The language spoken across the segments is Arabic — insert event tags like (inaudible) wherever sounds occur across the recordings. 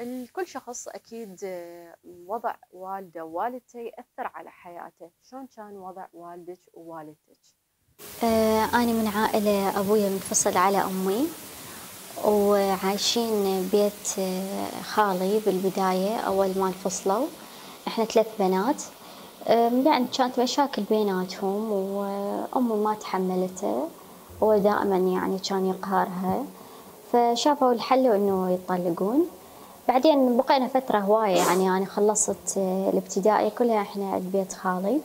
الكل شخص أكيد وضع والده ووالدته يأثر على حياته شلون كان وضع والدك ووالدتك؟ آه، أنا من عائلة أبويا منفصل على أمي وعايشين بيت آه، خالي بالبداية أول ما انفصلوا إحنا ثلاث بنات يعني كانت مشاكل بيناتهم وأمي ما تحملته ودائما يعني كان يقهرها فشافوا الحل إنه يطلقون بعدين بقينا فترة هواية يعني أنا يعني خلصت آه، الابتدائي كلها إحنا عند بيت خالي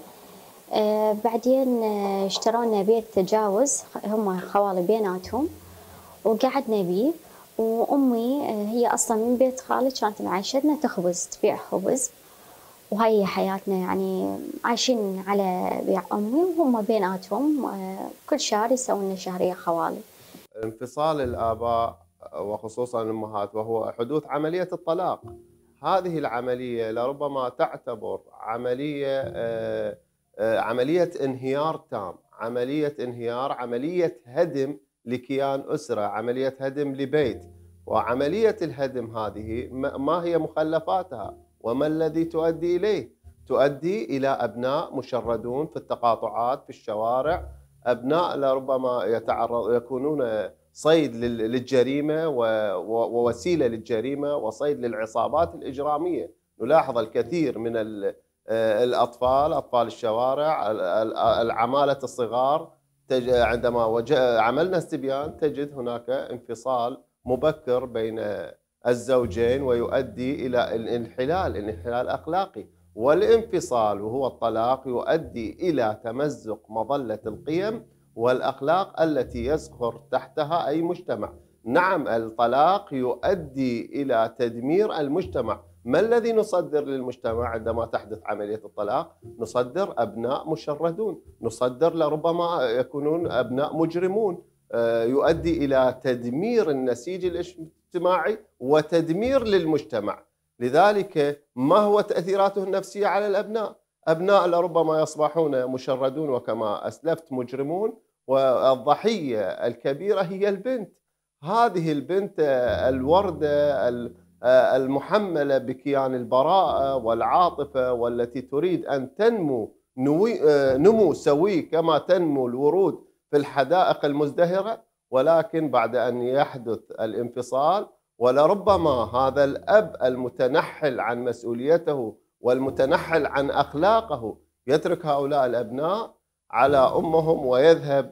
آه، بعدين آه، اشترونا بيت تجاوز هم خوالي بيناتهم وقعدنا بيه وأمي هي أصلا من بيت خالي كانت معيشتنا تخبز تبيع خبز وهي حياتنا يعني عايشين على بيع أمي وهم بيناتهم كل شهر يسوون لنا شهرية خوالي انفصال الآباء وخصوصا الامهات وهو حدوث عمليه الطلاق. هذه العمليه لربما تعتبر عمليه آه، آه، عمليه انهيار تام، عمليه انهيار، عمليه هدم لكيان اسره، عمليه هدم لبيت، وعمليه الهدم هذه ما هي مخلفاتها؟ وما الذي تؤدي اليه؟ تؤدي الى ابناء مشردون في التقاطعات في الشوارع، ابناء لربما يتعرض يكونون صيد للجريمه ووسيله للجريمه وصيد للعصابات الاجراميه نلاحظ الكثير من آه، الاطفال اطفال الشوارع العماله الصغار عندما عملنا استبيان تجد هناك انفصال مبكر بين الزوجين ويؤدي الى الانحلال الانحلال اخلاقي والانفصال وهو الطلاق يؤدي الى تمزق مظله القيم والأخلاق التي يسخر تحتها أي مجتمع نعم الطلاق يؤدي إلى تدمير المجتمع ما الذي نصدر للمجتمع عندما تحدث عملية الطلاق؟ نصدر أبناء مشردون نصدر لربما يكونون أبناء مجرمون آه، يؤدي إلى تدمير النسيج الاجتماعي وتدمير للمجتمع لذلك ما هو تأثيراته النفسية على الأبناء؟ أبناء لربما يصبحون مشردون وكما أسلفت مجرمون والضحية الكبيرة هي البنت هذه البنت آه، الوردة آه، المحملة بكيان البراءة والعاطفة والتي تريد أن تنمو آه، نمو سوي كما تنمو الورود في الحدائق المزدهرة ولكن بعد أن يحدث الانفصال ولربما هذا الأب المتنحل عن مسؤوليته والمتنحل عن أخلاقه يترك هؤلاء الأبناء على أمهم ويذهب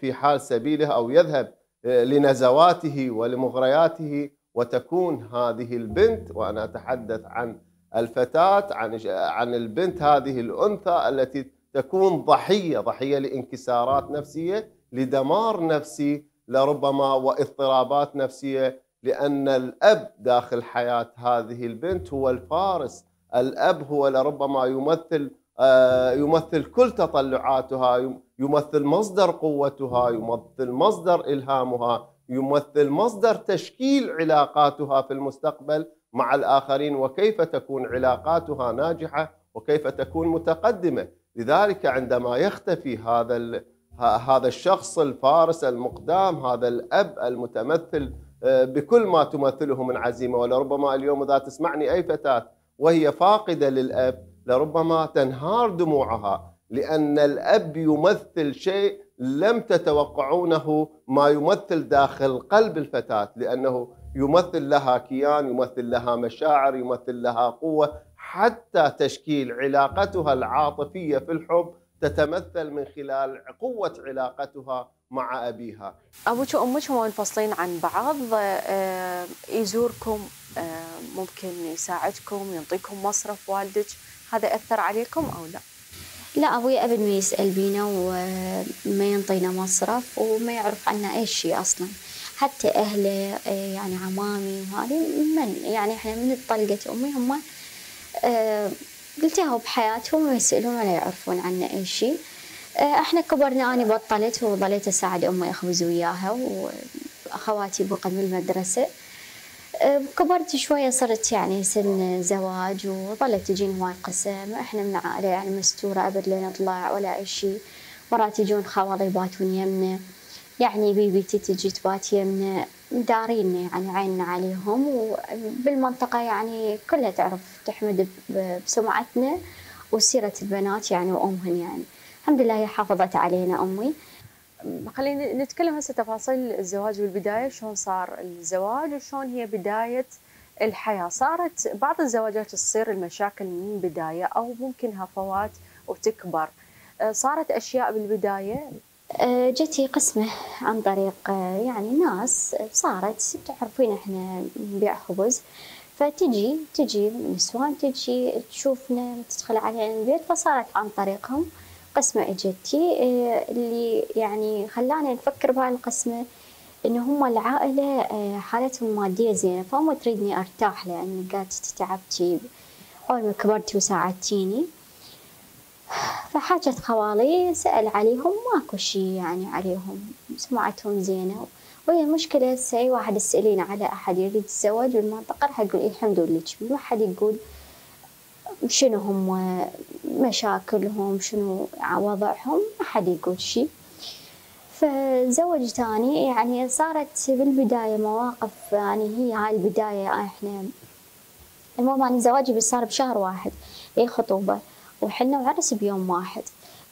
في حال سبيله أو يذهب آه، لنزواته ولمغرياته وتكون هذه البنت وأنا أتحدث عن الفتاة عن عن البنت هذه الأنثى التي تكون ضحية ضحية لانكسارات نفسية لدمار نفسي لربما واضطرابات نفسية لأن الأب داخل حياة هذه البنت هو الفارس الأب هو لربما يمثل آه، يمثل كل تطلعاتها يمثل مصدر قوتها يمثل مصدر إلهامها يمثل مصدر تشكيل علاقاتها في المستقبل مع الآخرين وكيف تكون علاقاتها ناجحة وكيف تكون متقدمة لذلك عندما يختفي هذا هذا الشخص الفارس المقدام هذا الأب المتمثل آه، بكل ما تمثله من عزيمة ولربما اليوم إذا تسمعني أي فتاة وهي فاقدة للأب لربما تنهار دموعها لأن الأب يمثل شيء لم تتوقعونه ما يمثل داخل قلب الفتاة لأنه يمثل لها كيان يمثل لها مشاعر يمثل لها قوة حتى تشكيل علاقتها العاطفية في الحب تتمثل من خلال قوة علاقتها مع أبيها أبوك وأمك هم منفصلين عن بعض آه، يزوركم آه، ممكن يساعدكم ينطيكم مصرف والدك هذا أثر عليكم أو لا؟ لا أبوي أبد ما يسأل بينا وما ينطينا مصرف وما يعرف عنا أي شيء أصلا حتى أهله إيه، يعني عمامي وهذه من يعني إحنا من طلقة أمي هم إيه، قلتها بحياتهم ما يسألون ولا يعرفون عنا أي شيء إيه، احنا كبرنا انا بطلت وظليت اساعد امي اخبز وياها واخواتي بقن بالمدرسه كبرت شوية صرت يعني سن زواج وظلت تجيني هواي قسم احنا من عائلة يعني مستورة ابد لا نطلع ولا اي شيء مرات يجون خوالي يباتون يمنا يعني بيبيتي تجي تبات يمنا دارين يعني عيننا عليهم وبالمنطقة يعني كلها تعرف تحمد بسمعتنا وسيرة البنات يعني وأمهن يعني الحمد لله هي حافظت علينا أمي خلينا نتكلم هسه تفاصيل الزواج والبدايه شلون صار الزواج وشلون هي بدايه الحياه صارت بعض الزواجات تصير المشاكل من البدايه او ممكن هفوات وتكبر أه، صارت اشياء بالبدايه أه، جتي قسمة عن طريق أه، يعني ناس صارت تعرفين احنا نبيع خبز فتجي تجي نسوان تجي تشوفنا تدخل علينا البيت فصارت عن طريقهم قسمة اجتي آه، اللي يعني خلانا نفكر بهاي القسمة انه هم العائلة آه، حالتهم مادية زينة فهم تريدني ارتاح لان قالت تعبتي أول ما كبرتي وساعدتيني فحاجت خوالي سأل عليهم ماكو شي يعني عليهم سمعتهم زينة وهي المشكلة هسه أي واحد يسألين على أحد يريد يتزوج بالمنطقة راح يقول الحمد لله ما حد يقول شنو هم مشاكلهم شنو وضعهم ما حد يقول شيء فزوج تاني يعني صارت بالبداية مواقف يعني هي هاي البداية احنا المهم يعني زواجي بس صار بشهر واحد هي خطوبة وحنا وعرس بيوم واحد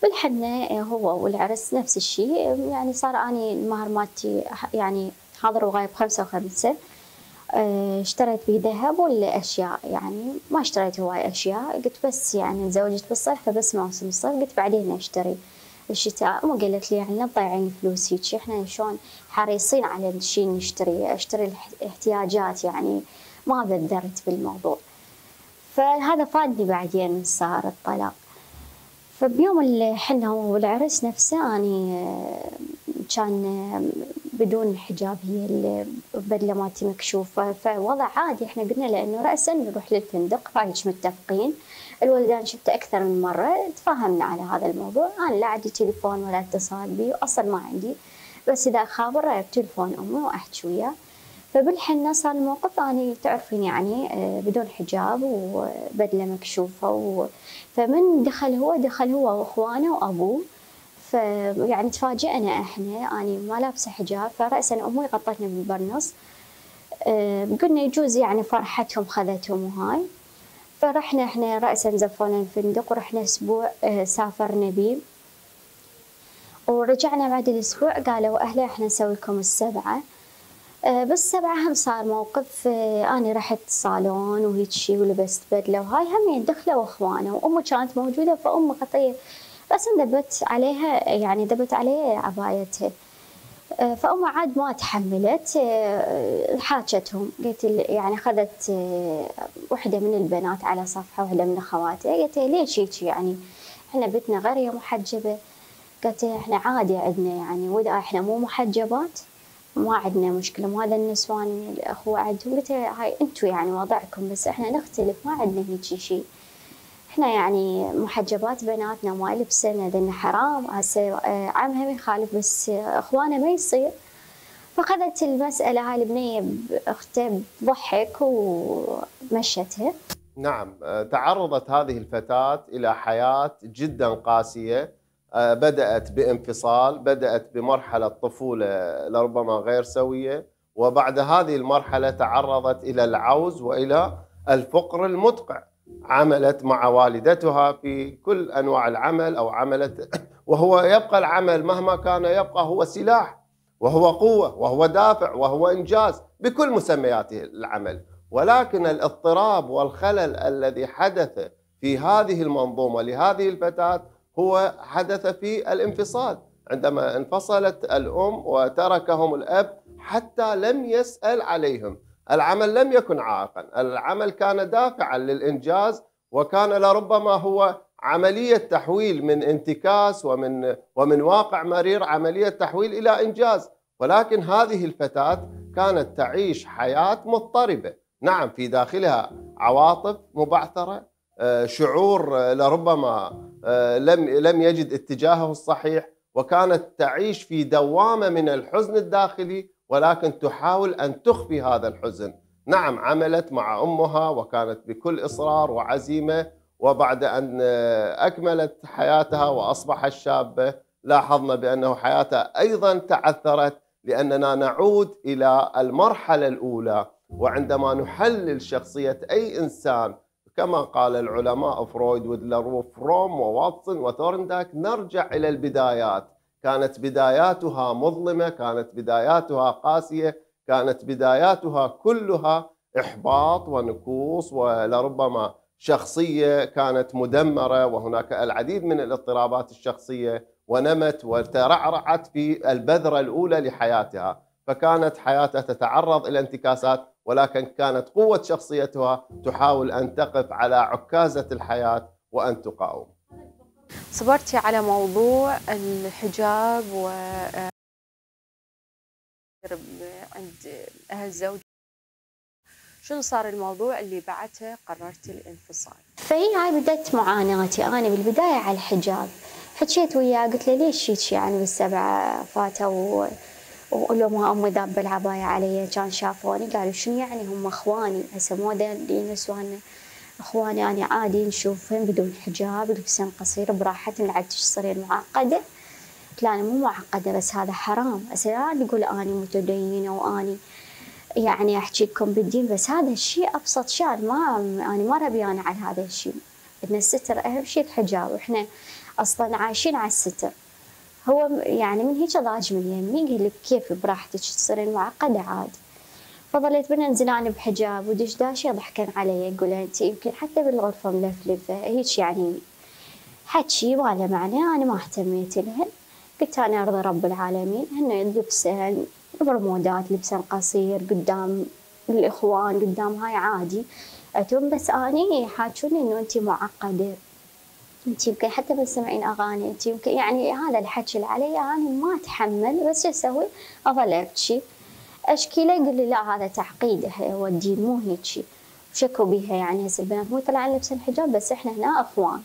بالحنة هو والعرس نفس الشيء يعني صار أني المهر مالتي يعني حاضر وغايب خمسة وخمسة آه، اشتريت بيه ذهب ولا أشياء يعني ما اشتريت هواي أشياء قلت بس يعني تزوجت بالصيف فبس موسم الصيف قلت بعدين أشتري الشتاء مو قالت لي يعني لا تضيعين هيك احنا شلون حريصين على الشيء نشتريه أشتري الاحتياجات يعني ما بذرت بالموضوع فهذا فادني بعدين صار الطلاق فبيوم اللي حنا والعرس نفسه أني آه، كان بدون حجاب هي البدله مالتي مكشوفه فوضع عادي احنا قلنا لانه راسا نروح للفندق رايك متفقين الولدان شفته اكثر من مره تفاهمنا على هذا الموضوع انا لا عندي تليفون ولا اتصال بي واصلا ما عندي بس اذا خابره بتلفون امي واحكي وياه فبالحنة صار الموقف أنا تعرفين يعني آه، بدون حجاب وبدلة مكشوفة و... فمن دخل هو دخل هو وإخوانه وأبوه فيعني تفاجئنا احنا اني ما لابسه حجاب فراسا امي غطتنا بالبرنص قلنا يجوز يعني فرحتهم خذتهم وهاي فرحنا احنا راسا زفونا الفندق ورحنا اسبوع أه، سافرنا بيه ورجعنا بعد الاسبوع قالوا اهلا احنا نسوي لكم السبعه أه، بالسبعة هم صار موقف أه، أنا رحت صالون وهيك شي ولبست بدلة وهاي هم دخلوا إخوانه وأمه كانت موجودة فأمه خطيه بس اندبت عليها يعني دبت عليها عبايتها أه، فأم عاد ما تحملت أه، حاجتهم قلت يعني أخذت أه، وحدة من البنات على صفحة وحدة من أخواتها قلت إيه، ليش هيك يعني إحنا بيتنا غرية محجبة قلت إيه، إحنا عادي عندنا يعني وإذا إحنا مو محجبات ما عندنا مشكلة ما هذا النسوان الأخوة عندهم قلت إيه، هاي أنتوا يعني وضعكم بس إحنا نختلف ما عندنا هيك شيء احنا يعني محجبات بناتنا ما لبسنا لان حرام هسه آه، عمها يخالف بس اخوانه ما يصير فاخذت المساله هاي البنيه باخته بضحك ومشتها نعم آه، تعرضت هذه الفتاه الى حياه جدا قاسيه آه، بدات بانفصال بدات بمرحله طفوله لربما غير سويه وبعد هذه المرحله تعرضت الى العوز والى الفقر المدقع عملت مع والدتها في كل انواع العمل او عملت (coughs) وهو يبقى العمل مهما كان يبقى هو سلاح وهو قوه وهو دافع وهو انجاز بكل مسمياته العمل ولكن الاضطراب والخلل الذي حدث في هذه المنظومه لهذه الفتاه هو حدث في الانفصال عندما انفصلت الام وتركهم الاب حتى لم يسال عليهم العمل لم يكن عائقا العمل كان دافعا للإنجاز وكان لربما هو عملية تحويل من انتكاس ومن, ومن واقع مرير عملية تحويل إلى إنجاز ولكن هذه الفتاة كانت تعيش حياة مضطربة نعم في داخلها عواطف مبعثرة آه، شعور آه، لربما آه، لم لم يجد اتجاهه الصحيح وكانت تعيش في دوامه من الحزن الداخلي ولكن تحاول أن تخفي هذا الحزن نعم عملت مع أمها وكانت بكل إصرار وعزيمة وبعد أن آه، أكملت حياتها وأصبحت شابة لاحظنا بأنه حياتها أيضا تعثرت لأننا نعود إلى المرحلة الأولى وعندما نحلل شخصية أي إنسان كما قال العلماء فرويد ودلروف روم وواتسون وثورنداك نرجع إلى البدايات كانت بداياتها مظلمه كانت بداياتها قاسيه كانت بداياتها كلها احباط ونكوص ولربما شخصيه كانت مدمره وهناك العديد من الاضطرابات الشخصيه ونمت وترعرعت في البذره الاولى لحياتها فكانت حياتها تتعرض الى انتكاسات ولكن كانت قوه شخصيتها تحاول ان تقف على عكازه الحياه وان تقاوم صبرتي على موضوع الحجاب و آه، عند أهل زوج شنو صار الموضوع اللي بعدها قررت الانفصال؟ فهي هاي بداية معاناتي أنا بالبداية على الحجاب حكيت وياه قلت له ليش هيك يعني بالسبعة فاتوا ولو ما امي ذاب العبايه علي كان شافوني قالوا شنو يعني هم اخواني هسه مو نسوان اخواني انا عادي نشوفهم بدون حجاب لبسهم قصير براحتهم لعبت تصير معقده لا انا مو معقده بس هذا حرام بس لا تقول اني متدينه واني يعني احكي لكم بالدين بس هذا الشيء ابسط شيء ما انا ما ربيانه على هذا الشيء ان الستر اهم شيء الحجاب واحنا اصلا عايشين على الستر هو يعني من هيك ضاج من يمي يقول لك كيف براحتك تصيرين معقده عادي فظلت بنا زنانة بحجاب ودشداشة يضحكن علي يقول انت يمكن حتى بالغرفة ملفلفة هيك يعني حكي ما له معنى انا ما اهتميت لهن قلت انا ارضى رب العالمين هن لبسن برمودات لبسن قصير قدام الاخوان قدام هاي عادي اتم بس اني حاجوني انه انت معقده انت يمكن حتى ما تسمعين اغاني انت يمكن يعني هذا الحكي اللي علي انا ما اتحمل بس شو اسوي؟ اظل ابكي اشكي له يقول لي لا هذا تعقيد هو الدين مو هيك شكوا بيها يعني هسه البنات مو طلعن لبس الحجاب بس احنا هنا اخوان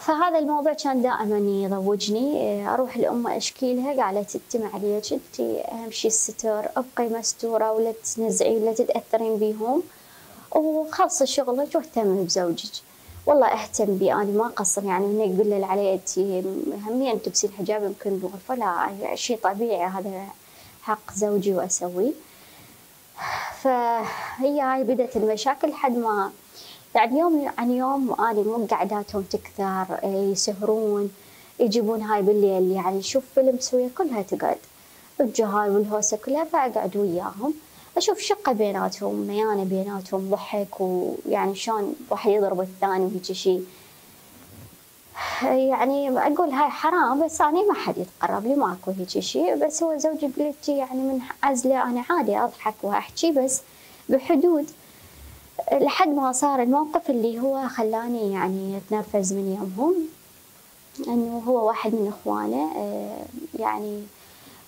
فهذا الموضوع كان دائما يضوجني اروح لامه اشكي لها قالت انت عليك انت اهم شيء الستر ابقي مستوره ولا تنزعي ولا تتاثرين بيهم وخلصي شغلك واهتمي بزوجك والله اهتم بي انا ما قصر يعني هنا يقول لي علي انت همين تلبسين حجاب يمكن بالغرفه لا يعني شيء طبيعي هذا حق زوجي وأسويه فهي هاي بدت المشاكل لحد ما يعني يوم عن يوم أنا قعداتهم تكثر يسهرون يجيبون هاي بالليل يعني نشوف فيلم سوية كلها تقعد الجهال والهوسة كلها فأقعد وياهم أشوف شقة بيناتهم ميانة بيناتهم ضحك ويعني شلون واحد يضرب الثاني وهيجي شي يعني اقول هاي حرام بس انا ما حد يتقرب لي ماكو هيك شيء بس هو زوجي بلتي يعني من عزله انا عادي اضحك واحكي بس بحدود لحد ما صار الموقف اللي هو خلاني يعني اتنرفز من يومهم انه هو واحد من اخوانه آه، يعني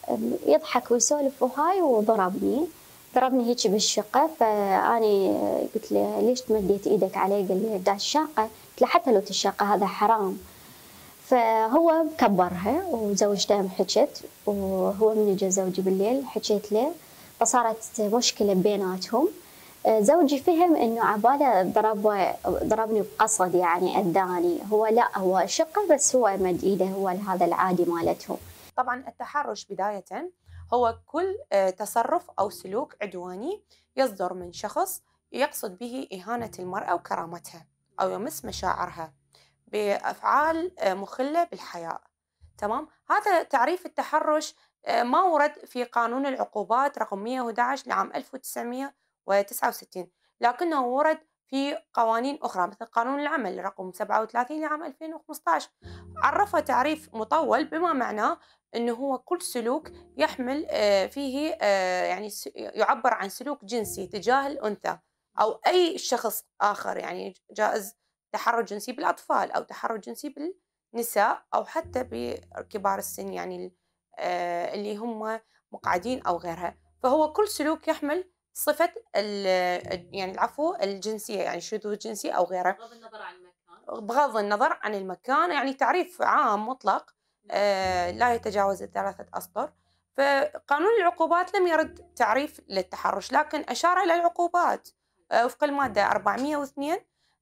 آه، يضحك ويسولف وهاي وضربني ضربني هيك بالشقه فاني قلت له ليش تمديت ايدك علي قال لي داش الشقه حتى لو تشاق هذا حرام فهو كبرها وزوجته حكت وهو من جا زوجي بالليل حكيت له فصارت مشكلة بيناتهم زوجي فهم انه عباله ضرب ضربني بقصد يعني اذاني هو لا هو شقه بس هو مد ايده هو هذا العادي مالته طبعا التحرش بدايه هو كل آه، تصرف او سلوك عدواني يصدر من شخص يقصد به اهانه المراه وكرامتها أو يمس مشاعرها بأفعال آه، مخلة بالحياء تمام هذا تعريف التحرش آه، ما ورد في قانون العقوبات رقم 111 لعام 1969 لكنه ورد في قوانين أخرى مثل قانون العمل رقم 37 لعام 2015 عرف تعريف مطول بما معناه أنه هو كل سلوك يحمل آه، فيه يعني يعبر عن سلوك جنسي تجاه الأنثى أو أي شخص آخر يعني جائز تحرش جنسي بالأطفال أو تحرش جنسي بالنساء أو حتى بكبار السن يعني آه، اللي هم مقعدين أو غيرها فهو كل سلوك يحمل صفة يعني العفو الجنسية يعني شذوذ جنسي أو غيره بغض النظر عن المكان بغض النظر عن المكان يعني تعريف عام مطلق آه، لا يتجاوز الثلاثة أسطر فقانون العقوبات لم يرد تعريف للتحرش لكن أشار إلى العقوبات آه، وفق المادة 402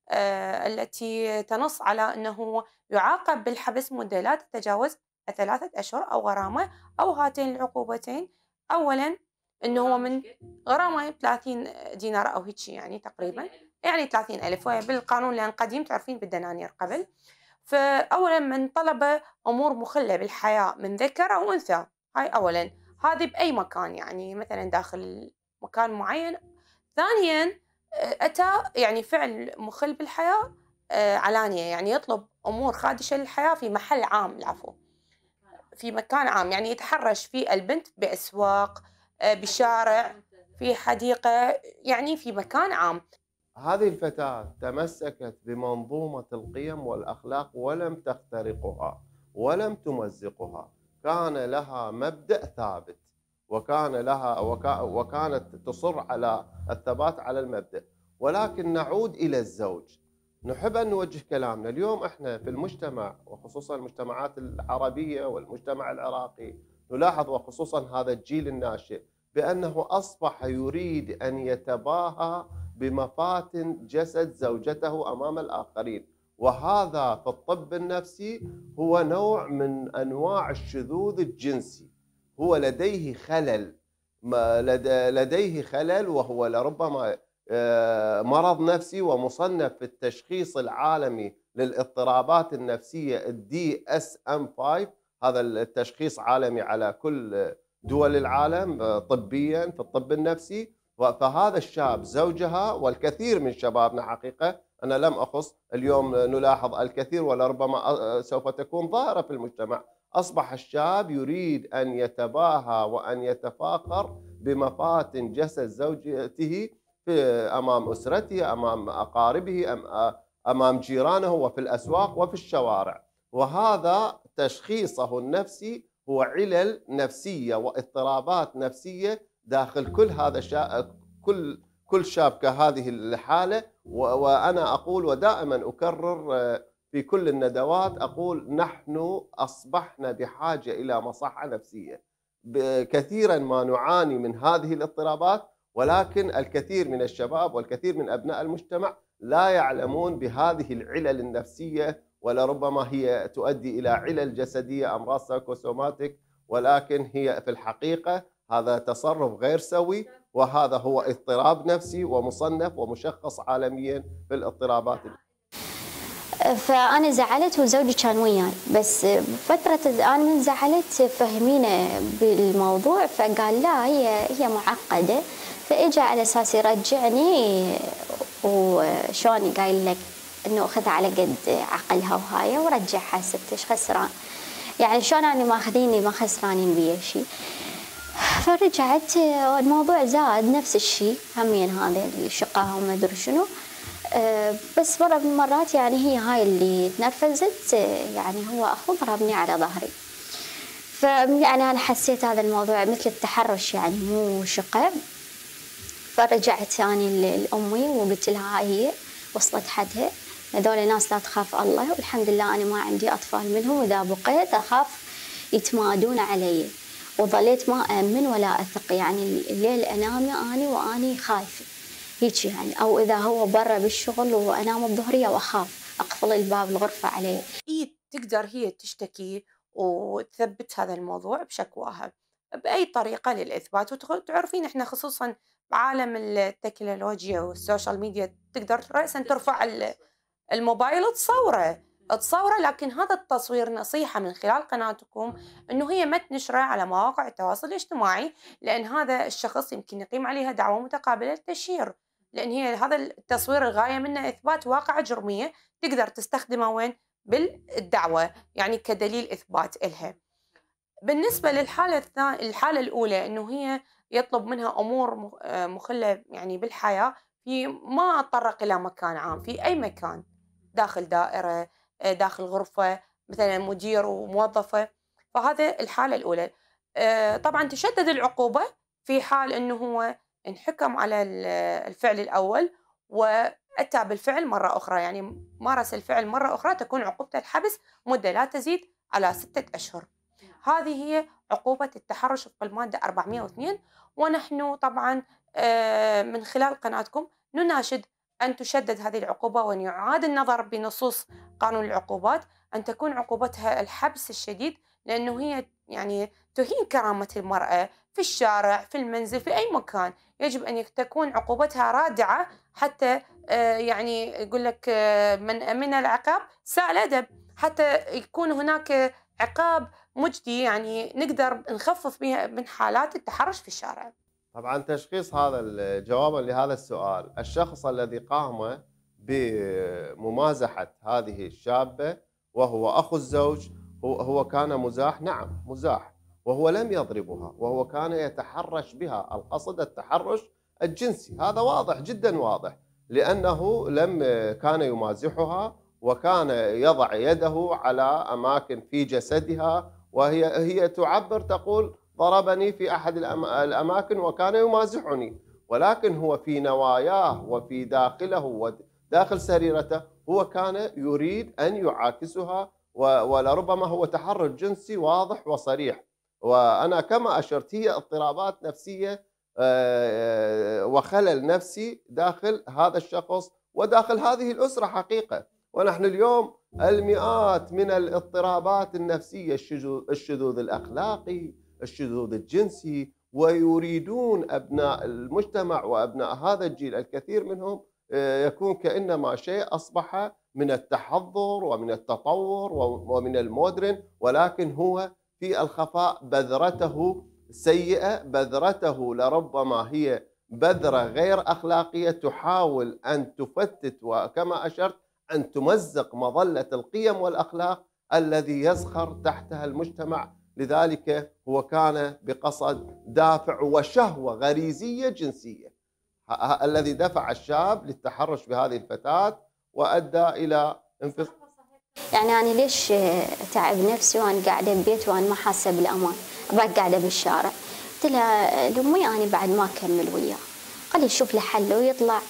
آه، التي تنص على أنه يعاقب بالحبس مدة لا تتجاوز ثلاثة أشهر أو غرامة أو هاتين العقوبتين أولا أنه هو من غرامة 30 دينار أو هيك يعني تقريبا يعني 30 ألف وهي بالقانون لأن قديم تعرفين بالدنانير قبل فأولا من طلب أمور مخلة بالحياة من ذكر أو أنثى هاي أولا هذه بأي مكان يعني مثلا داخل مكان معين ثانيا أتى يعني فعل مخل بالحياة آه، علانية يعني يطلب أمور خادشة للحياة في محل عام العفو في مكان عام يعني يتحرش في البنت بأسواق آه، بشارع في حديقة يعني في مكان عام هذه الفتاة تمسكت بمنظومة القيم والأخلاق ولم تخترقها ولم تمزقها كان لها مبدأ ثابت وكان لها وكانت تصر على الثبات على المبدأ ولكن نعود إلى الزوج نحب أن نوجه كلامنا اليوم إحنا في المجتمع وخصوصا المجتمعات العربية والمجتمع العراقي نلاحظ وخصوصا هذا الجيل الناشئ بأنه أصبح يريد أن يتباهى بمفاتن جسد زوجته أمام الآخرين وهذا في الطب النفسي هو نوع من أنواع الشذوذ الجنسي هو لديه خلل ما لديه خلل وهو لربما آه، مرض نفسي ومصنف في التشخيص العالمي للاضطرابات النفسية الدي اس ام 5 هذا التشخيص عالمي على كل دول العالم آه، طبيا في الطب النفسي فهذا الشاب زوجها والكثير من شبابنا حقيقة أنا لم أخص اليوم نلاحظ الكثير ولربما آه، سوف تكون ظاهرة في المجتمع أصبح الشاب يريد أن يتباهى وأن يتفاخر بمفاتن جسد زوجته في أمام أسرته أمام أقاربه أمام جيرانه وفي الأسواق وفي الشوارع وهذا تشخيصه النفسي هو علل نفسية واضطرابات نفسية داخل كل هذا شا... كل كل شاب كهذه الحالة وأنا أقول ودائما أكرر آه، في كل الندوات أقول نحن أصبحنا بحاجة إلى مصحة نفسية كثيرا ما نعاني من هذه الاضطرابات ولكن الكثير من الشباب والكثير من أبناء المجتمع لا يعلمون بهذه العلل النفسية ولربما هي تؤدي إلى علل جسدية أمراض سايكوسوماتيك ولكن هي في الحقيقة هذا تصرف غير سوي وهذا هو اضطراب نفسي ومصنف ومشخص عالميا في الاضطرابات فانا زعلت وزوجي كان وياي بس فتره انا من زعلت فهمينا بالموضوع فقال لا هي هي معقده فاجى على اساس يرجعني وشلون قايل لك انه خذها على قد عقلها وهاي ورجعها ست ايش خسران يعني شلون انا ماخذيني ما خسرانين بيا شيء فرجعت الموضوع زاد نفس الشيء همين هذا الشقه وما ادري شنو آه، بس مرة من المرات يعني هي هاي اللي تنرفزت آه، يعني هو أخو ضربني على ظهري فيعني أنا حسيت هذا الموضوع مثل التحرش يعني مو شقة فرجعت يعني لأمي وقلت لها هي وصلت حدها هذول ناس لا تخاف الله والحمد لله أنا ما عندي أطفال منهم وإذا بقيت أخاف يتمادون علي وظليت ما أمن ولا أثق يعني الليل أنام أني وأني خايفة هيك يعني او اذا هو برا بالشغل وانام الظهريه واخاف اقفل الباب الغرفه عليه هي تقدر هي تشتكي وتثبت هذا الموضوع بشكواها باي طريقه للاثبات وتعرفين احنا خصوصا بعالم التكنولوجيا والسوشيال ميديا تقدر راسا ترفع الموبايل تصوره تصوره لكن هذا التصوير نصيحه من خلال قناتكم انه هي ما تنشره على مواقع التواصل الاجتماعي لان هذا الشخص يمكن يقيم عليها دعوه متقابله التشهير لان هي هذا التصوير الغايه منه اثبات واقع جرميه تقدر تستخدمه وين بالدعوه يعني كدليل اثبات الها بالنسبه للحاله الثا... الحاله الاولى انه هي يطلب منها امور آه، مخله يعني بالحياه في ما اتطرق الى مكان عام في اي مكان داخل دائره آه، داخل غرفه مثلا مدير وموظفه فهذا الحاله الاولى آه، طبعا تشدد العقوبه في حال انه هو انحكم على الفعل الأول وأتى بالفعل مرة أخرى يعني مارس الفعل مرة أخرى تكون عقوبته الحبس مدة لا تزيد على ستة أشهر نعم. هذه هي عقوبة التحرش في المادة 402 ونحن طبعا آه، من خلال قناتكم نناشد أن تشدد هذه العقوبة وأن يعاد النظر بنصوص قانون العقوبات أن تكون عقوبتها الحبس الشديد لأنه هي يعني تهين كرامة المرأة في الشارع في المنزل في أي مكان يجب أن تكون عقوبتها رادعة حتى آه، يعني يقول لك آه، من أمن العقاب ساء الأدب حتى يكون هناك عقاب مجدي يعني نقدر نخفف بها من حالات التحرش في الشارع طبعا تشخيص هذا الجواب لهذا السؤال الشخص الذي قام بممازحة هذه الشابة وهو أخو الزوج هو كان مزاح نعم مزاح وهو لم يضربها وهو كان يتحرش بها القصد التحرش الجنسي هذا واضح جدا واضح لأنه لم آه، كان يمازحها وكان يضع يده على أماكن في جسدها وهي هي تعبر تقول ضربني في أحد الأماكن وكان يمازحني ولكن هو في نواياه وفي داخله وداخل سريرته هو كان يريد أن يعاكسها ولربما هو تحرش جنسي واضح وصريح وانا كما اشرت هي اضطرابات نفسيه آه، آه، وخلل نفسي داخل هذا الشخص وداخل هذه الاسره حقيقه ونحن اليوم المئات من الاضطرابات النفسيه الشذوذ الاخلاقي الشذوذ الجنسي ويريدون ابناء المجتمع وابناء هذا الجيل الكثير منهم آه، يكون كانما شيء اصبح من التحضر ومن التطور ومن المودرن ولكن هو في الخفاء بذرته سيئة بذرته لربما هي بذرة غير أخلاقية تحاول أن تفتت وكما أشرت أن تمزق مظلة القيم والأخلاق الذي يزخر تحتها المجتمع لذلك هو كان بقصد دافع وشهوة غريزية جنسية الذي دفع الشاب للتحرش بهذه الفتاة وأدى إلى انفصال يعني أنا ليش تعب نفسي وأنا قاعدة ببيت وأنا ما حاسة بالأمان باقي قاعدة بالشارع قلت لها لأمي أنا بعد ما أكمل وياه قال يشوف له حل ويطلع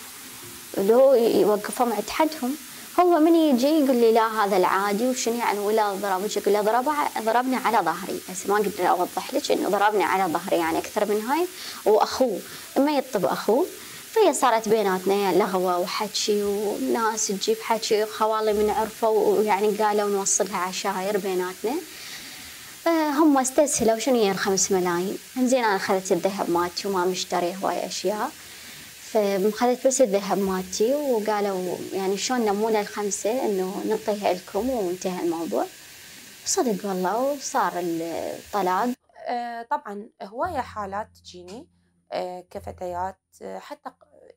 لو يوقفهم عند حدهم هو من يجي يقول لي لا هذا العادي وشنو يعني ولا ضربك يقول لي ضربني على ظهري بس ما اقدر اوضح لك انه ضربني على ظهري يعني اكثر من هاي واخوه ما يطب اخوه فهي صارت بيناتنا يعني لغوة وحكي وناس تجيب حكي خوالي من عرفه ويعني قالوا نوصلها عشاير بيناتنا آه، هم استسهلوا شنو هي الخمس ملايين انزين انا اخذت الذهب مالتي وما مشتري هواي اشياء فاخذت بس الذهب مالتي وقالوا يعني شلون نمونا الخمسه انه نعطيها لكم وانتهى الموضوع صدق والله وصار الطلاق آه، طبعا هوايه حالات تجيني آه، كفتيات آه، حتى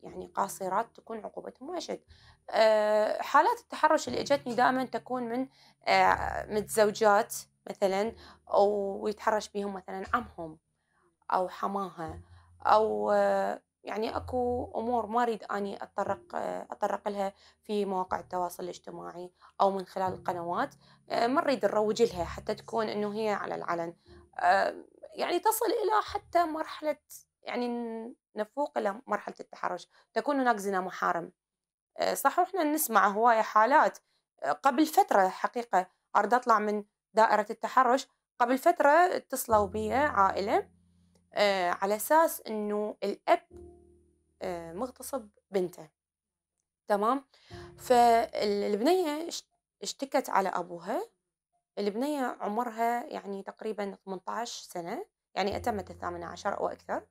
يعني قاصرات تكون عقوبتهم اشد آه، حالات التحرش اللي اجتني دائما تكون من متزوجات مثلا ويتحرش بهم مثلا عمهم او حماها او يعني اكو امور ما اريد اني اتطرق اتطرق لها في مواقع التواصل الاجتماعي او من خلال القنوات ما نريد نروج لها حتى تكون انه هي على العلن يعني تصل الى حتى مرحله يعني نفوق إلى مرحلة التحرش تكون هناك زنا محارم آه، صح وإحنا نسمع هواية حالات آه، قبل فترة حقيقة أرد أطلع من دائرة التحرش قبل فترة اتصلوا بي عائلة آه، على أساس أنه الأب مغتصب بنته تمام فالبنية اشتكت على أبوها البنية عمرها يعني تقريبا 18 سنة يعني أتمت الثامنة عشر أو أكثر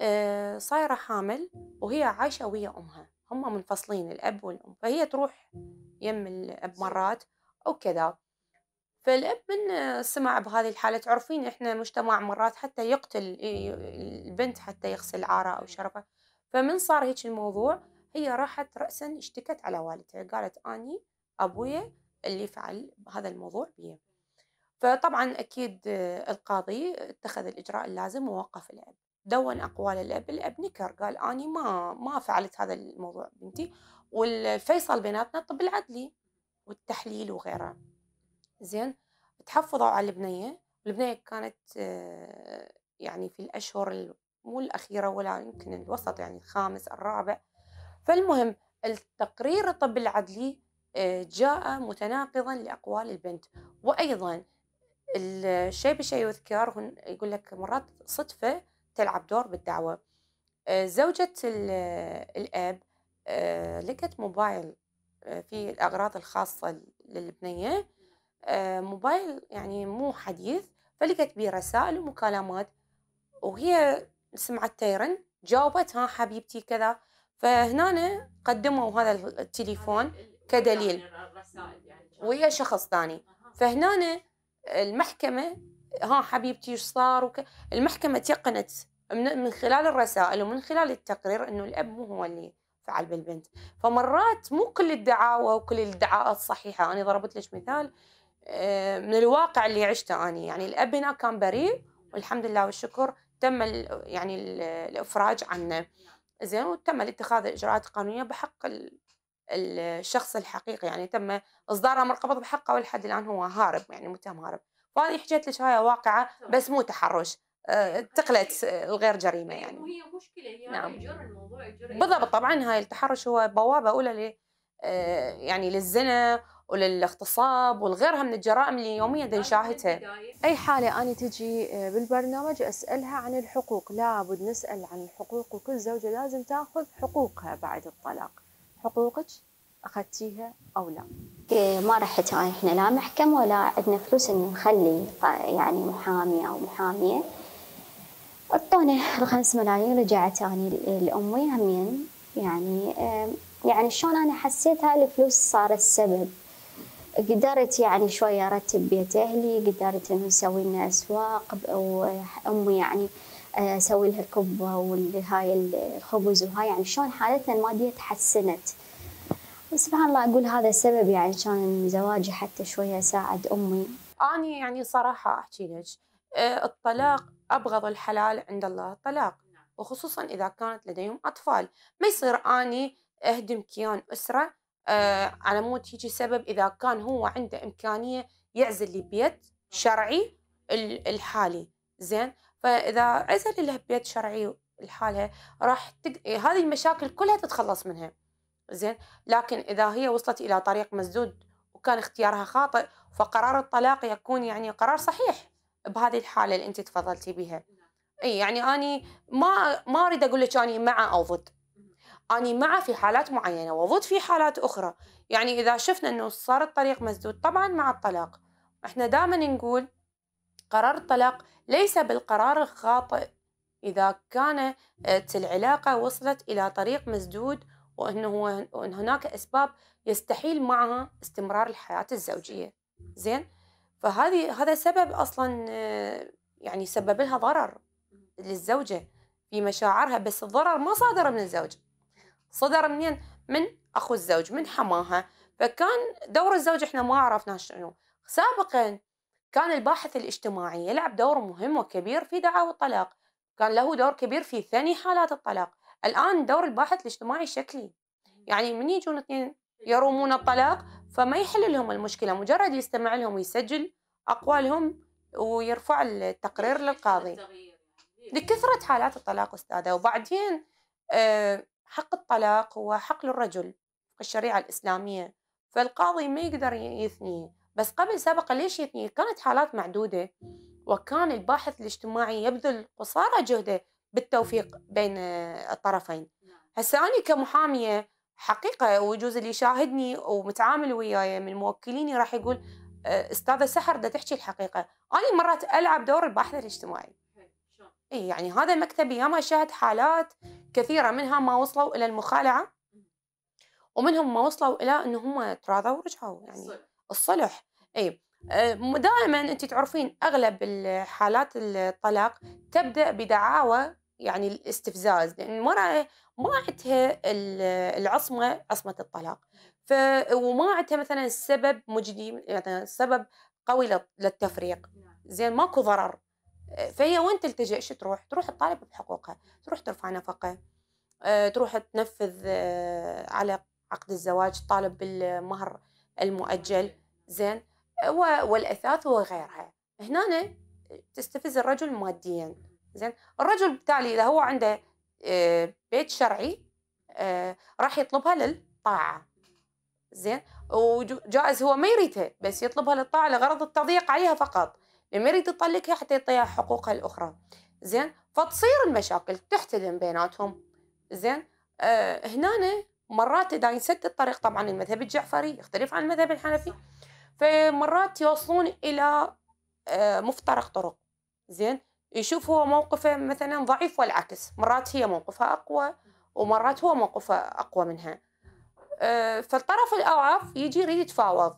آه، صايرة حامل وهي عايشة ويا أمها هم منفصلين الأب والأم فهي تروح يم الأب مرات أو كذا فالأب من سمع بهذه الحالة تعرفين إحنا مجتمع مرات حتى يقتل البنت حتى يغسل عارة أو شرفة فمن صار هيك الموضوع هي راحت رأسا اشتكت على والدها قالت أني أبويا اللي فعل هذا الموضوع بيه فطبعا أكيد القاضي اتخذ الإجراء اللازم ووقف الأب دون اقوال الاب الاب نكر قال اني ما ما فعلت هذا الموضوع بنتي والفيصل بيناتنا الطب العدلي والتحليل وغيره زين تحفظوا على البنيه البنيه كانت آه، يعني في الاشهر مو الاخيره ولا يمكن الوسط يعني الخامس الرابع فالمهم التقرير الطب العدلي آه، جاء متناقضا لاقوال البنت وايضا الشيء بشيء يذكر يقول لك مرات صدفه تلعب دور بالدعوة آه، زوجة الأب آه، لقت موبايل آه، في الأغراض الخاصة للبنية موبايل يعني مو حديث فلقت بيه رسائل ومكالمات وهي سمعت تيرن جاوبت ها حبيبتي كذا فهنا قدموا هذا التليفون كدليل يعني يعني ويا شخص ثاني فهنا المحكمة ها حبيبتي ايش صار وك... المحكمة تيقنت من... من خلال الرسائل ومن خلال التقرير انه الاب مو هو اللي فعل بالبنت فمرات مو كل الدعاوى وكل الادعاءات صحيحة انا ضربت لك مثال آه، من الواقع اللي عشته أنا يعني الأب هنا كان بريء والحمد لله والشكر تم ال يعني ال الإفراج عنه زين وتم اتخاذ الإجراءات القانونية بحق الشخص الحقيقي يعني تم إصدار أمر قبض بحقه والحد الآن هو هارب يعني متهم هارب وهذه حكيت لك هاي واقعه بس مو تحرش انتقلت آه، آه، الغير جريمه يعني وهي مشكله هي نعم. يجر الموضوع يجر بالضبط طبعا هاي التحرش هو بوابه اولى ل آه، يعني للزنا وللاغتصاب والغيرها من الجرائم اللي يوميا نشاهدها اي حاله اني تجي بالبرنامج اسالها عن الحقوق لابد نسال عن الحقوق وكل زوجه لازم تاخذ حقوقها بعد الطلاق حقوقك اخذتيها او لا؟ إيه، ما رحت احنا لا محكمه ولا عندنا فلوس ان نخلي يعني محامي او محاميه اعطوني الخمس ملايين رجعت اني لامي همين يعني إيه، يعني شلون انا حسيت هاي الفلوس صارت السبب. قدرت يعني شوية أرتب بيت أهلي قدرت إنه أسوي لنا أسواق وأمي يعني أسوي إيه، لها كبة وهاي الخبز وهاي يعني شلون حالتنا المادية تحسنت سبحان الله أقول هذا السبب يعني كان زواجي حتى شوية ساعد أمي أنا يعني صراحة أحكي لك آه، الطلاق أبغض الحلال عند الله الطلاق وخصوصا إذا كانت لديهم أطفال ما يصير أني أهدم كيان أسرة آه، على مود هيجي سبب إذا كان هو عنده إمكانية يعزل لي بيت شرعي الحالي زين فإذا عزل له بيت شرعي لحالها راح تق... هذه المشاكل كلها تتخلص منها زين لكن إذا هي وصلت إلى طريق مسدود وكان اختيارها خاطئ فقرار الطلاق يكون يعني قرار صحيح بهذه الحالة اللي أنت تفضلتي بها اي يعني اني ما ما اريد اقول لك اني مع او ضد اني مع في حالات معينه وضد في حالات اخرى يعني اذا شفنا انه صار الطريق مسدود طبعا مع الطلاق احنا دائما نقول قرار الطلاق ليس بالقرار الخاطئ اذا كانت آه، العلاقه وصلت الى طريق مسدود وانه وان هناك اسباب يستحيل معها استمرار الحياه الزوجيه زين فهذه هذا سبب اصلا آه، يعني سبب لها ضرر للزوجه في مشاعرها بس الضرر ما صادر من الزوج صدر منين من اخو الزوج من حماها فكان دور الزوج احنا ما عرفنا شنو سابقا كان الباحث الاجتماعي يلعب دور مهم وكبير في دعاوى الطلاق كان له دور كبير في ثني حالات الطلاق الآن دور الباحث الاجتماعي شكلي يعني من يجون اثنين إيه. يرومون الطلاق فما يحل لهم المشكلة مجرد يستمع لهم ويسجل أقوالهم ويرفع التقرير للقاضي يعني. إيه. لكثرة حالات الطلاق أستاذة وبعدين آه، حق الطلاق هو حق للرجل في الشريعة الإسلامية فالقاضي ما يقدر يثنيه بس قبل سبق ليش يثني كانت حالات معدودة وكان الباحث الاجتماعي يبذل قصارى جهده بالتوفيق بين آه، الطرفين نعم. هسه أنا كمحامية حقيقة وجوز اللي يشاهدني ومتعامل وياي من موكليني راح يقول آه، استاذة سحر دا تحكي الحقيقة أنا مرات ألعب دور الباحث الاجتماعي اي يعني هذا مكتبي ياما شاهد حالات كثيرة منها ما وصلوا إلى المخالعة ومنهم ما وصلوا إلى أن هم تراضوا ورجعوا يعني الصلح اي آه، دائما انت تعرفين اغلب حالات الطلاق تبدا بدعاوى يعني الاستفزاز لان المراه ما عندها العصمه عصمه الطلاق ف وما عندها مثلا سبب مجدي مثلا يعني سبب قوي للتفريق زين ماكو ضرر فهي وين تلتجئ ايش تروح؟ تروح تطالب بحقوقها، تروح ترفع نفقه، آه، تروح تنفذ آه، على عقد الزواج، تطالب بالمهر المؤجل، زين؟ والاثاث وغيرها هنا تستفز الرجل ماديا زين الرجل بالتالي اذا هو عنده آه، بيت شرعي آه، راح يطلبها للطاعه زين وجائز هو ما يريدها بس يطلبها للطاعه لغرض التضييق عليها فقط لما يريد يطلقها حتى يعطيها حقوقها الاخرى زين فتصير المشاكل تحتدم بيناتهم زين آه هنا مرات اذا يسد الطريق طبعا المذهب الجعفري يختلف عن المذهب الحنفي فمرات يوصلون الى آه، مفترق طرق زين يشوف هو موقفه مثلا ضعيف والعكس مرات هي موقفها اقوى ومرات هو موقفه اقوى منها آه، فالطرف الاضعف يجي يريد يتفاوض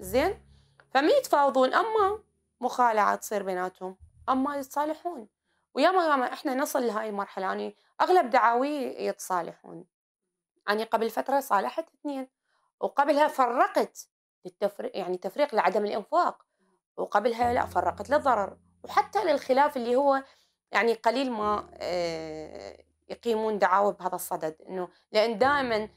زين فما يتفاوضون اما مخالعه تصير بيناتهم اما يتصالحون وياما ياما احنا نصل لهاي المرحله يعني اغلب دعاوي يتصالحون يعني قبل فتره صالحت اثنين وقبلها فرقت للتفريق يعني تفريق لعدم الإنفاق وقبلها لا فرقت للضرر وحتى للخلاف اللي هو يعني قليل ما يقيمون دعاوى بهذا الصدد انه لان دائما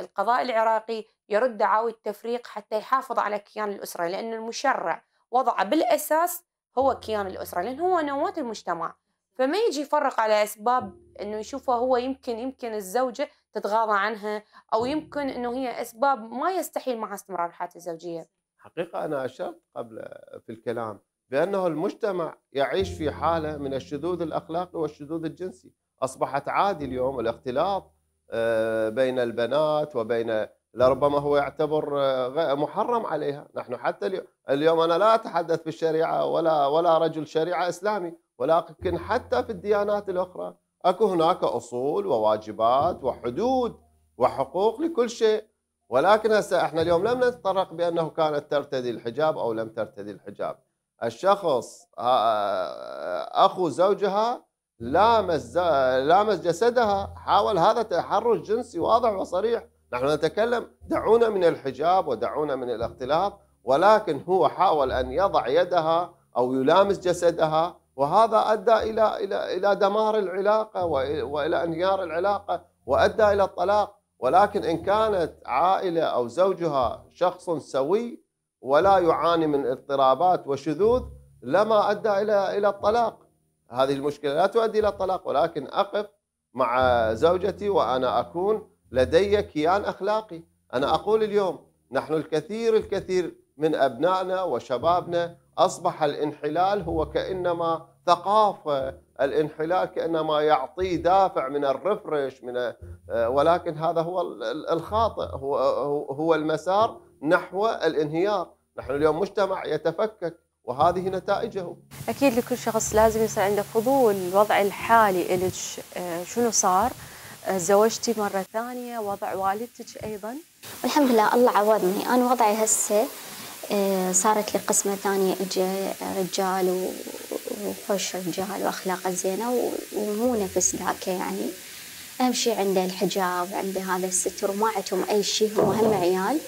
القضاء العراقي يرد دعاوي التفريق حتى يحافظ على كيان الاسره لان المشرع وضع بالاساس هو كيان الاسره لان هو نواه المجتمع فما يجي يفرق على اسباب انه يشوفه هو يمكن يمكن الزوجه تتغاضى عنها او يمكن انه هي اسباب ما يستحيل معها استمرار الحياه الزوجيه. حقيقه انا اشرت قبل في الكلام بانه المجتمع يعيش في حاله من الشذوذ الاخلاقي والشذوذ الجنسي، اصبحت عادي اليوم الاختلاط آه، بين البنات وبين لربما هو يعتبر آه، محرم عليها، نحن حتى اليوم, انا لا اتحدث بالشريعه ولا ولا رجل شريعه اسلامي، ولكن حتى في الديانات الاخرى اكو هناك اصول وواجبات وحدود وحقوق لكل شيء ولكن هسه احنا اليوم لم نتطرق بانه كانت ترتدي الحجاب او لم ترتدي الحجاب الشخص آه، آه، اخو زوجها لامس لامس جسدها حاول هذا تحرش جنسي واضح وصريح نحن نتكلم دعونا من الحجاب ودعونا من الاختلاط ولكن هو حاول ان يضع يدها او يلامس جسدها وهذا ادى الى الى الى دمار العلاقه والى انهيار العلاقه وادى الى الطلاق ولكن ان كانت عائله او زوجها شخص سوي ولا يعاني من اضطرابات وشذوذ لما ادى الى الى الطلاق هذه المشكله لا تؤدي الى الطلاق ولكن اقف مع زوجتي وانا اكون لدي كيان اخلاقي انا اقول اليوم نحن الكثير الكثير من أبنائنا وشبابنا أصبح الانحلال هو كأنما ثقافة آه، الانحلال كأنما يعطي دافع من الرفرش من آه، ولكن هذا هو الخاطئ هو, هو المسار نحو الانهيار نحن اليوم مجتمع يتفكك وهذه نتائجه أكيد لكل شخص لازم يصير عنده فضول الوضع الحالي لك آه، شنو صار زوجتي مرة ثانية وضع والدتك أيضا الحمد لله الله عوضني أنا وضعي هسه آه، صارت لي قسمة ثانية اجى رجال وخوش رجال وأخلاقه زينة ومو نفس ذاك يعني أهم شي عنده الحجاب عنده هذا الستر وما عندهم أي شيء هم هم عيال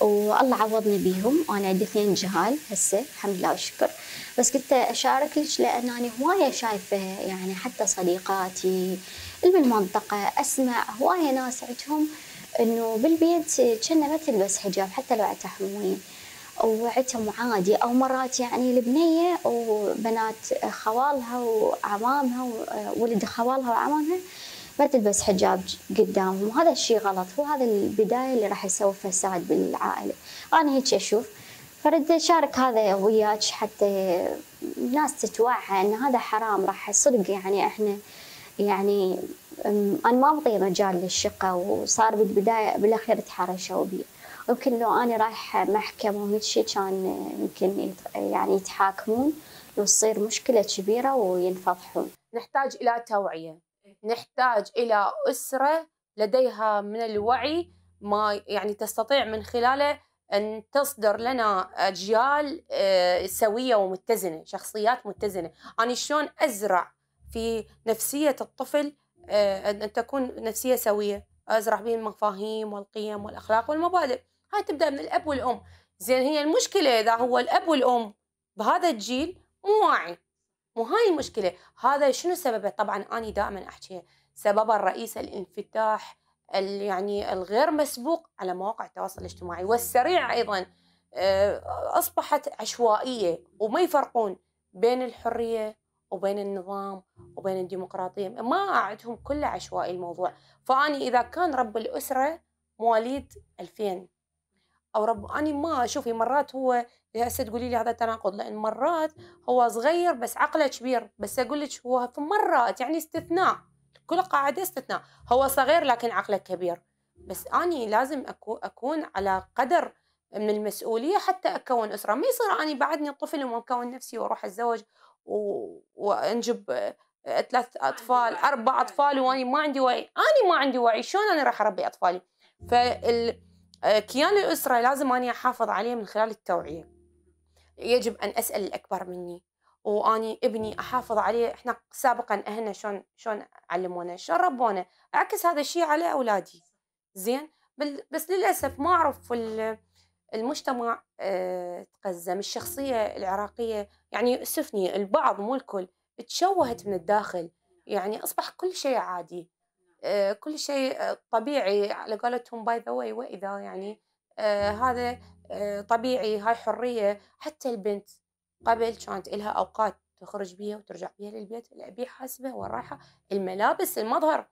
والله عوضني بيهم وأنا عندي اثنين جهال هسه الحمد لله والشكر بس قلت أشارك لك لأنني هواية شايفة يعني حتى صديقاتي اللي بالمنطقة أسمع هواية ناس عندهم إنه بالبيت كنا ما تلبس حجاب حتى لو عتحموين ووعدتهم عادي او مرات يعني البنيه وبنات خوالها وعمامها ولد خوالها وعمامها ما تلبس حجاب قدامهم وهذا الشيء غلط هو هذا البدايه اللي راح يسوي فساد بالعائله انا هيك اشوف فرد اشارك هذا وياك حتى الناس تتوعى ان هذا حرام راح صدق يعني احنا يعني انا ما اعطي مجال للشقه وصار بالبدايه بالاخير تحرشوا بي يمكن لو أنا رايحة محكمة وهيك شيء كان يمكن يعني يتحاكمون وتصير مشكلة كبيرة وينفضحون نحتاج إلى توعية نحتاج إلى أسرة لديها من الوعي ما يعني تستطيع من خلاله أن تصدر لنا أجيال آه، سوية ومتزنة شخصيات متزنة أنا شلون أزرع في نفسية الطفل آه، أن تكون نفسية سوية أزرع به المفاهيم والقيم والأخلاق والمبادئ هاي تبدأ من الأب والأم زين هي المشكلة إذا هو الأب والأم بهذا الجيل مو واعي مو هاي المشكلة هذا شنو سببه طبعا أنا دائما احكي سبب الرئيس الانفتاح يعني الغير مسبوق على مواقع التواصل الاجتماعي والسريع أيضا آه، أصبحت عشوائية وما يفرقون بين الحرية وبين النظام وبين الديمقراطية ما عندهم كله عشوائي الموضوع فأني إذا كان رب الأسرة مواليد 2000 او رب اني ما شوفي مرات هو هسه تقولي لي هذا تناقض لان مرات هو صغير بس عقله كبير بس اقول لك هو في مرات يعني استثناء كل قاعده استثناء هو صغير لكن عقله كبير بس اني لازم أكو اكون على قدر من المسؤوليه حتى اكون اسره ما يصير اني بعدني طفل وما اكون نفسي واروح اتزوج و... وانجب ثلاث اطفال اربع اطفال واني ما عندي وعي اني ما عندي وعي شلون انا راح اربي اطفالي فال آه، كيان الأسرة لازم أني أحافظ عليه من خلال التوعية يجب أن أسأل الأكبر مني واني ابني احافظ عليه احنا سابقا اهلنا شلون شلون علمونا شلون ربونا اعكس هذا الشيء على اولادي زين بس للاسف ما اعرف المجتمع آه، تقزم الشخصيه العراقيه يعني يؤسفني البعض مو الكل تشوهت من الداخل يعني اصبح كل شيء عادي آه، كل شيء آه، طبيعي على قولتهم باي ذا واي واذا يعني آه، هذا طبيعي هاي حريه حتى البنت قبل كانت لها اوقات تخرج بيها وترجع بيها للبيت الابي حاسبه وين رايحه الملابس المظهر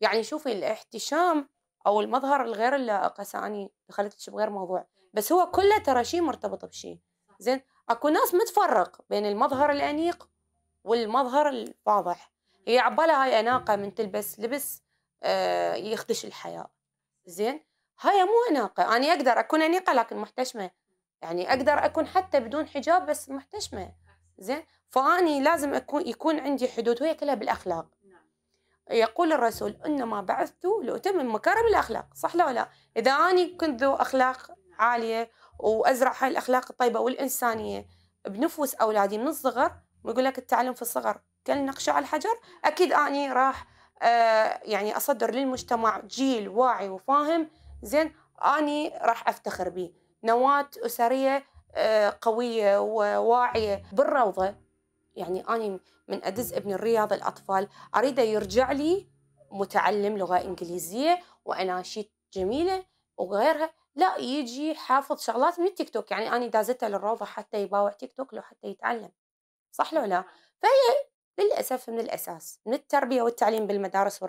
يعني شوفي الاحتشام او المظهر الغير اللائق هسه اني دخلت بغير موضوع بس هو كله ترى شيء مرتبط بشيء زين اكو ناس متفرق بين المظهر الانيق والمظهر الواضح هي عبالها هاي اناقه من تلبس لبس آه، يخدش الحياة زين هاي مو أناقة أنا أقدر أكون أنيقة لكن محتشمة يعني أقدر أكون حتى بدون حجاب بس محتشمة زين فأني لازم أكون يكون عندي حدود وهي كلها بالأخلاق نعم. يقول الرسول إنما بعثت لأتمم مكارم الأخلاق صح لا لا إذا أني كنت ذو أخلاق نعم. عالية وأزرع هاي الأخلاق الطيبة والإنسانية بنفوس أولادي من الصغر ويقول لك التعلم في الصغر نقشة على الحجر نعم. أكيد أني راح آه، يعني اصدر للمجتمع جيل واعي وفاهم زين اني راح افتخر به نواه اسريه آه، قويه وواعيه بالروضه يعني اني من ادز ابن الرياض الاطفال اريده يرجع لي متعلم لغه انجليزيه واناشيد جميله وغيرها لا يجي حافظ شغلات من التيك توك يعني انا دازتها للروضه حتى يباوع تيك توك لو حتى يتعلم صح لو لا نعم. فهي للأسف من الأساس من التربية والتعليم بالمدارس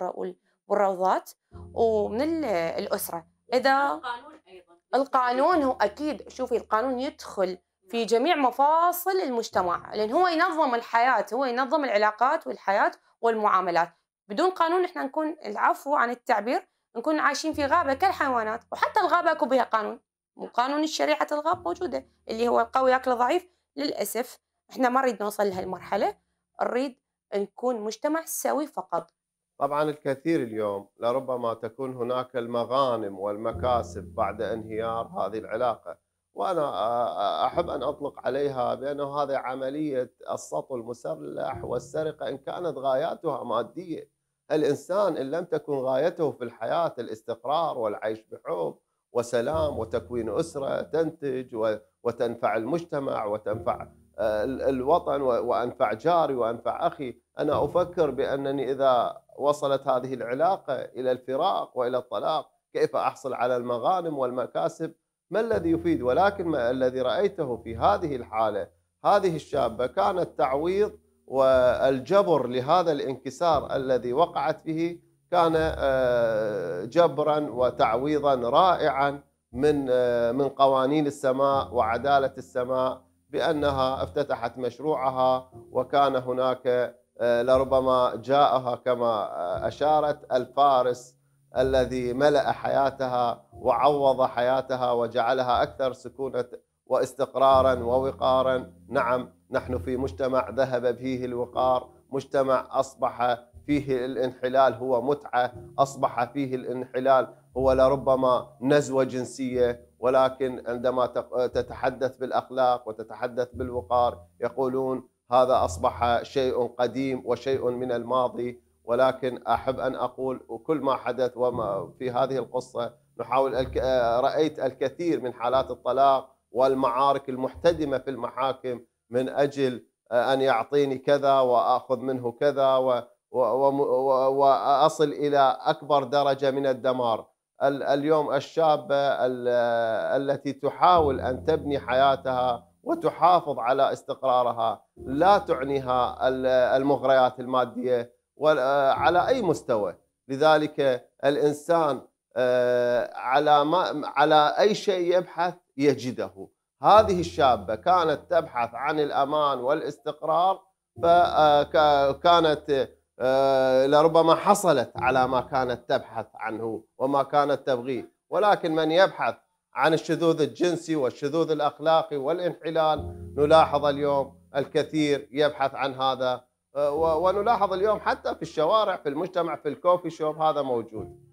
والروضات ومن الأسرة إذا القانون أيضا القانون هو أكيد شوفي القانون يدخل في نعم. جميع مفاصل المجتمع لأن هو ينظم الحياة هو ينظم العلاقات والحياة والمعاملات بدون قانون احنا نكون العفو عن التعبير نكون عايشين في غابة كالحيوانات وحتى الغابة أكو بها قانون وقانون الشريعة الغاب موجودة اللي هو القوي ياكل ضعيف للأسف احنا ما نريد نوصل لهالمرحلة نريد نكون مجتمع سوي فقط طبعا الكثير اليوم لربما تكون هناك المغانم والمكاسب بعد انهيار هذه العلاقه وانا آه، آه، احب ان اطلق عليها بانه هذه عمليه السطو المسلح والسرقه ان كانت غاياتها ماديه الانسان ان لم تكن غايته في الحياه الاستقرار والعيش بحب وسلام وتكوين اسره تنتج وتنفع المجتمع وتنفع آه، الوطن وأنفع جاري وأنفع أخي أنا أفكر بأنني إذا وصلت هذه العلاقة إلى الفراق وإلى الطلاق كيف أحصل على المغانم والمكاسب ما الذي يفيد ولكن ما الذي رأيته في هذه الحالة هذه الشابة كان التعويض والجبر لهذا الانكسار الذي وقعت به كان آه، جبرا وتعويضا رائعا من آه، من قوانين السماء وعدالة السماء بانها افتتحت مشروعها وكان هناك آه، لربما جاءها كما آه، اشارت الفارس الذي ملأ حياتها وعوض حياتها وجعلها اكثر سكونه واستقرارا ووقارا، نعم نحن في مجتمع ذهب فيه الوقار، مجتمع اصبح فيه الانحلال هو متعه، اصبح فيه الانحلال هو لربما نزوه جنسيه ولكن عندما تتحدث بالاخلاق وتتحدث بالوقار يقولون هذا اصبح شيء قديم وشيء من الماضي ولكن احب ان اقول وكل ما حدث وما في هذه القصه نحاول رايت الكثير من حالات الطلاق والمعارك المحتدمه في المحاكم من اجل ان يعطيني كذا واخذ منه كذا واصل الى اكبر درجه من الدمار اليوم الشابه التي تحاول ان تبني حياتها وتحافظ على استقرارها لا تعنيها المغريات الماديه على اي مستوى لذلك الانسان آه، على ما على اي شيء يبحث يجده هذه الشابه كانت تبحث عن الامان والاستقرار فكانت آه، آه، لربما حصلت على ما كانت تبحث عنه وما كانت تبغيه ولكن من يبحث عن الشذوذ الجنسي والشذوذ الاخلاقي والانحلال نلاحظ اليوم الكثير يبحث عن هذا آه، ونلاحظ اليوم حتى في الشوارع في المجتمع في الكوفي شوب هذا موجود